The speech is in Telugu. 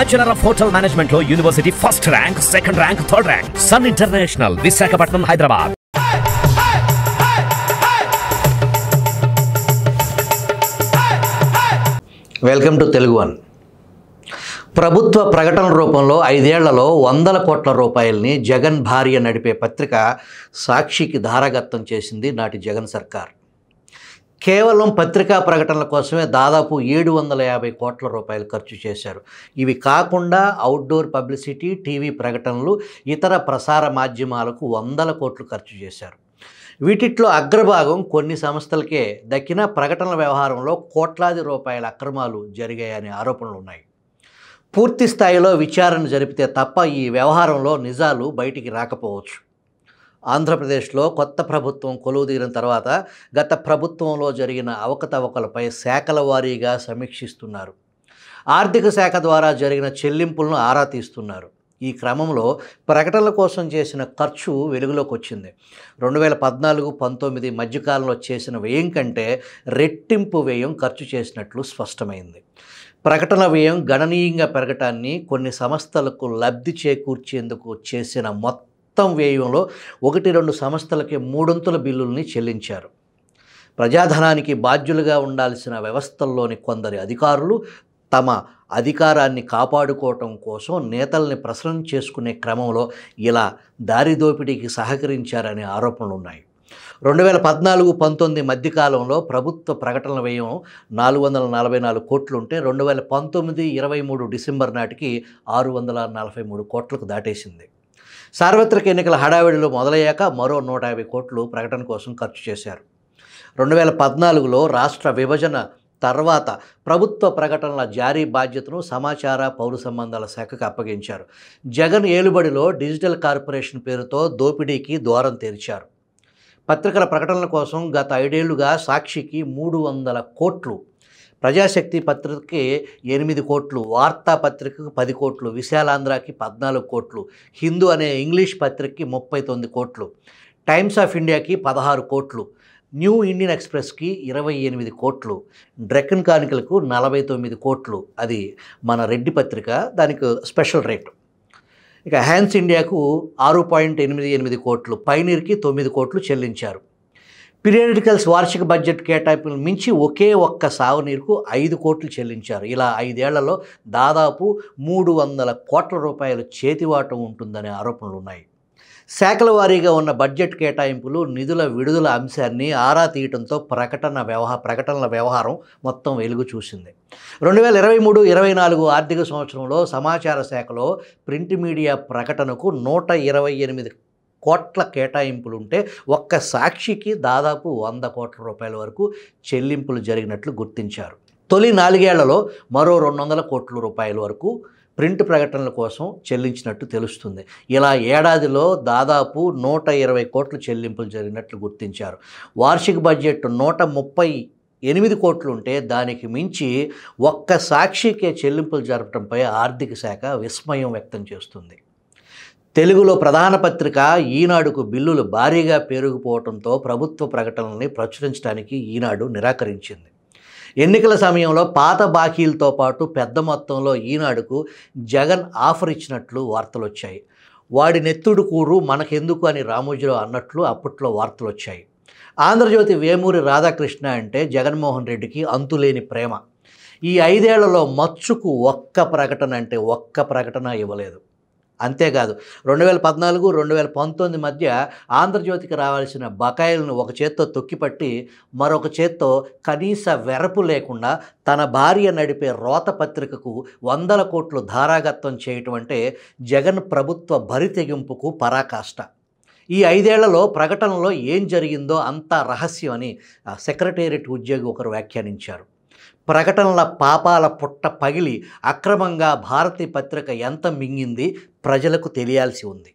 బ్యాచులర్ ఆఫ్ హోటల్ మేనేజ్మెంట్ లో university first rank second rank third rank sun international Visakhapatnam Hyderabad welcome to Telugu one ప్రభుత్వ ప్రకటన రూపంలో ఐదేళ్లలో వందల కోట్ల రూపాయల్ని జగన్ భార్య నడిపే పత్రిక సాక్షికి ధారాగత్తం చేసింది నాటి జగన్ సర్కార్ కేవలం పత్రికా ప్రకటనల కోసమే దాదాపు ఏడు వందల యాభై కోట్ల రూపాయలు ఖర్చు చేశారు ఇవి కాకుండా అవుట్డోర్ పబ్లిసిటీ టీవీ ప్రకటనలు ఇతర ప్రసార మాధ్యమాలకు వందల కోట్లు ఖర్చు చేశారు వీటిట్లో అగ్రభాగం కొన్ని సంస్థలకే దక్కిన ప్రకటనల వ్యవహారంలో కోట్లాది రూపాయల అక్రమాలు జరిగాయనే ఆరోపణలు ఉన్నాయి పూర్తి స్థాయిలో విచారణ జరిపితే తప్ప ఈ వ్యవహారంలో నిజాలు బయటికి రాకపోవచ్చు ఆంధ్రప్రదేశ్లో కొత్త ప్రభుత్వం కొలువుదీరిన తర్వాత గత ప్రభుత్వంలో జరిగిన అవకతవకలపై శాఖల వారీగా సమీక్షిస్తున్నారు ఆర్థిక శాఖ ద్వారా జరిగిన చెల్లింపులను ఆరా తీస్తున్నారు ఈ క్రమంలో ప్రకటనల కోసం చేసిన ఖర్చు వెలుగులోకి వచ్చింది రెండు వేల పద్నాలుగు పంతొమ్మిది మధ్యకాలంలో చేసిన వ్యయం కంటే రెట్టింపు వ్యయం ఖర్చు చేసినట్లు స్పష్టమైంది ప్రకటన వ్యయం గణనీయంగా పెరగటాన్ని కొన్ని సంస్థలకు లబ్ధి చేకూర్చేందుకు చేసిన మొత్తం మొత్తం వ్యయంలో ఒకటి రెండు సంస్థలకి మూడొంతుల బిల్లుల్ని చెల్లించారు ప్రజాధనానికి బాధ్యులుగా ఉండాల్సిన వ్యవస్థల్లోని కొందరి అధికారులు తమ అధికారాన్ని కాపాడుకోవటం కోసం నేతల్ని ప్రసరణ చేసుకునే క్రమంలో ఇలా దారిదోపిడీకి సహకరించారనే ఆరోపణలు ఉన్నాయి రెండు వేల పద్నాలుగు పంతొమ్మిది మధ్యకాలంలో ప్రభుత్వ ప్రకటన వ్యయం నాలుగు వందల నలభై నాలుగు కోట్లుంటే రెండు వేల పంతొమ్మిది ఇరవై మూడు డిసెంబర్ నాటికి ఆరు వందల నలభై మూడు కోట్లకు దాటేసింది సార్వత్రిక ఎన్నికల హడావిడిలో మొదలయ్యాక మరో నూట యాభై కోట్లు ప్రకటన కోసం ఖర్చు చేశారు రెండు వేల పద్నాలుగులో రాష్ట్ర విభజన తర్వాత ప్రభుత్వ ప్రకటనల జారీ బాధ్యతను సమాచార పౌర సంబంధాల శాఖకు అప్పగించారు జగన్ ఏలుబడిలో డిజిటల్ కార్పొరేషన్ పేరుతో దోపిడీకి ద్వారం తెరిచారు పత్రికల ప్రకటనల కోసం గత ఐదేళ్లుగా సాక్షికి మూడు వందల కోట్లు ప్రజాశక్తి పత్రికకి ఎనిమిది కోట్లు వార్తాపత్రికకు పది కోట్లు విశాలాంధ్రకి పద్నాలుగు కోట్లు హిందూ అనే ఇంగ్లీష్ పత్రికకి ముప్పై తొమ్మిది కోట్లు టైమ్స్ ఆఫ్ ఇండియాకి పదహారు కోట్లు న్యూ ఇండియన్ ఎక్స్ప్రెస్కి ఇరవై ఎనిమిది కోట్లు డ్రెక్కన్ కానికలకు నలభై తొమ్మిది కోట్లు అది మన రెడ్డి పత్రిక దానికి స్పెషల్ రేటు ఇక హ్యాన్స్ ఇండియాకు ఆరు పాయింట్ ఎనిమిది ఎనిమిది కోట్లు పైనీర్కి తొమ్మిది కోట్లు చెల్లించారు పీరియడికల్స్ వార్షిక బడ్జెట్ కేటాయింపులు మించి ఒకే ఒక్క సాగునీరుకు ఐదు కోట్లు చెల్లించారు ఇలా ఐదేళ్లలో దాదాపు మూడు వందల కోట్ల రూపాయల చేతివాటం ఉంటుందనే ఆరోపణలు ఉన్నాయి శాఖల వారీగా ఉన్న బడ్జెట్ కేటాయింపులు నిధుల విడుదల అంశాన్ని ఆరా తీయటంతో ప్రకటన వ్యవహార ప్రకటనల వ్యవహారం మొత్తం వెలుగు చూసింది రెండు వేల ఇరవై మూడు ఇరవై నాలుగు ఆర్థిక సంవత్సరంలో సమాచార శాఖలో ప్రింట్ మీడియా ప్రకటనకు నూట ఇరవై ఎనిమిది కోట్ల కేటాయింపులుంటే ఒక్క సాక్షికి దాదాపు వంద కోట్ల రూపాయల వరకు చెల్లింపులు జరిగినట్లు గుర్తించారు తొలి నాలుగేళ్లలో మరో రెండు వందల కోట్ల రూపాయల వరకు ప్రింట్ ప్రకటనల కోసం చెల్లించినట్టు తెలుస్తుంది ఇలా ఏడాదిలో దాదాపు నూట ఇరవై కోట్ల చెల్లింపులు జరిగినట్లు గుర్తించారు వార్షిక బడ్జెట్ నూట ముప్పై ఎనిమిది కోట్లు ఉంటే దానికి మించి ఒక్క సాక్షికే చెల్లింపులు జరపడంపై ఆర్థిక శాఖ విస్మయం వ్యక్తం చేస్తుంది తెలుగులో ప్రధాన పత్రిక ఈనాడుకు బిల్లులు భారీగా పెరిగిపోవడంతో ప్రభుత్వ ప్రకటనల్ని ప్రచురించడానికి ఈనాడు నిరాకరించింది ఎన్నికల సమయంలో పాత బాకీలతో పాటు పెద్ద మొత్తంలో ఈనాడుకు జగన్ ఆఫర్ ఇచ్చినట్లు వార్తలు వచ్చాయి వాడి నెత్తుడు కూరు మనకెందుకు అని రామోజీరావు అన్నట్లు అప్పట్లో వార్తలు వచ్చాయి ఆంధ్రజ్యోతి వేమూరి రాధాకృష్ణ అంటే జగన్మోహన్ రెడ్డికి అంతులేని ప్రేమ ఈ ఐదేళ్లలో మచ్చుకు ఒక్క ప్రకటన అంటే ఒక్క ప్రకటన ఇవ్వలేదు అంతేకాదు రెండు వేల పద్నాలుగు రెండు వేల పంతొమ్మిది మధ్య ఆంధ్రజ్యోతికి రావాల్సిన బకాయిలను ఒక చేత్తో తొక్కిపట్టి మరొక చేత్తో కనీస వెరపు లేకుండా తన భార్య నడిపే రోత పత్రికకు వందల కోట్లు ధారాగత్వం చేయటం అంటే జగన్ ప్రభుత్వ బరి తెగింపుకు పరాకాష్ట ఈ ఐదేళ్లలో ప్రకటనలో ఏం జరిగిందో అంతా రహస్యం అని సెక్రటేరియట్ ఉద్యోగి ఒకరు వ్యాఖ్యానించారు ప్రకటనల పాపాల పుట్ట పగిలి అక్రమంగా భారతీ పత్రిక ఎంత మింగింది ప్రజలకు తెలియాల్సి ఉంది